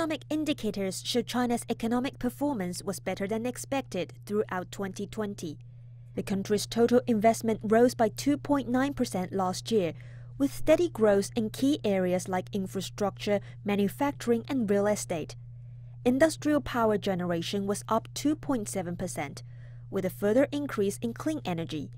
economic indicators show China's economic performance was better than expected throughout 2020. The country's total investment rose by 2.9% last year, with steady growth in key areas like infrastructure, manufacturing, and real estate. Industrial power generation was up 2.7%, with a further increase in clean energy.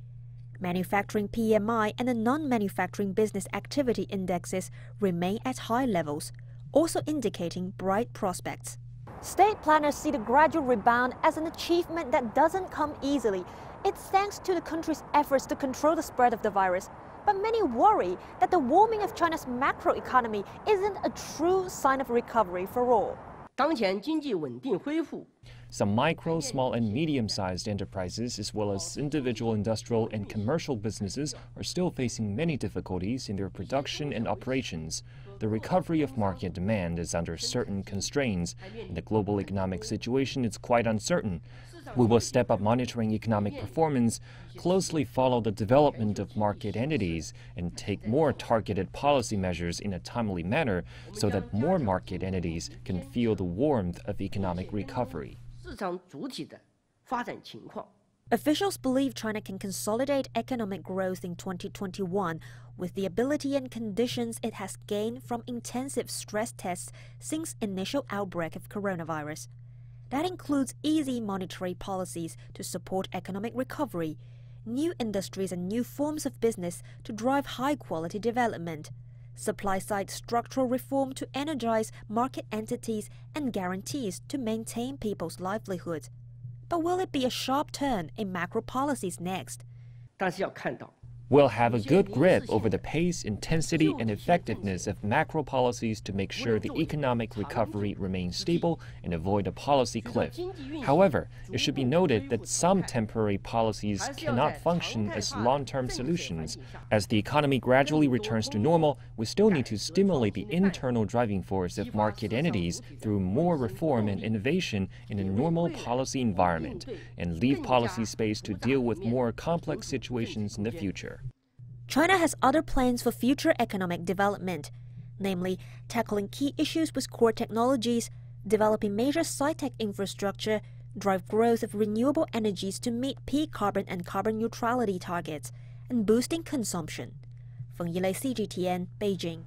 Manufacturing PMI and the non manufacturing business activity indexes remain at high levels also indicating bright prospects. State planners see the gradual rebound as an achievement that doesn't come easily. It's thanks to the country's efforts to control the spread of the virus. But many worry that the warming of China's macroeconomy isn't a true sign of recovery for all. 当前经济稳定恢复 some micro, small and medium-sized enterprises, as well as individual industrial and commercial businesses, are still facing many difficulties in their production and operations. The recovery of market demand is under certain constraints, and the global economic situation is quite uncertain. We will step up monitoring economic performance, closely follow the development of market entities, and take more targeted policy measures in a timely manner so that more market entities can feel the warmth of economic recovery. Officials believe China can consolidate economic growth in 2021 with the ability and conditions it has gained from intensive stress tests since initial outbreak of coronavirus. That includes easy monetary policies to support economic recovery, new industries and new forms of business to drive high quality development, supply side structural reform to energize market entities, and guarantees to maintain people's livelihoods. But will it be a sharp turn in macro policies next? 但是要看到 will have a good grip over the pace, intensity, and effectiveness of macro policies to make sure the economic recovery remains stable and avoid a policy cliff. However, it should be noted that some temporary policies cannot function as long-term solutions. As the economy gradually returns to normal, we still need to stimulate the internal driving force of market entities through more reform and innovation in a normal policy environment, and leave policy space to deal with more complex situations in the future. China has other plans for future economic development, namely tackling key issues with core technologies, developing major sci-tech infrastructure, drive growth of renewable energies to meet peak carbon and carbon neutrality targets, and boosting consumption. Feng Yilei, CGTN, Beijing.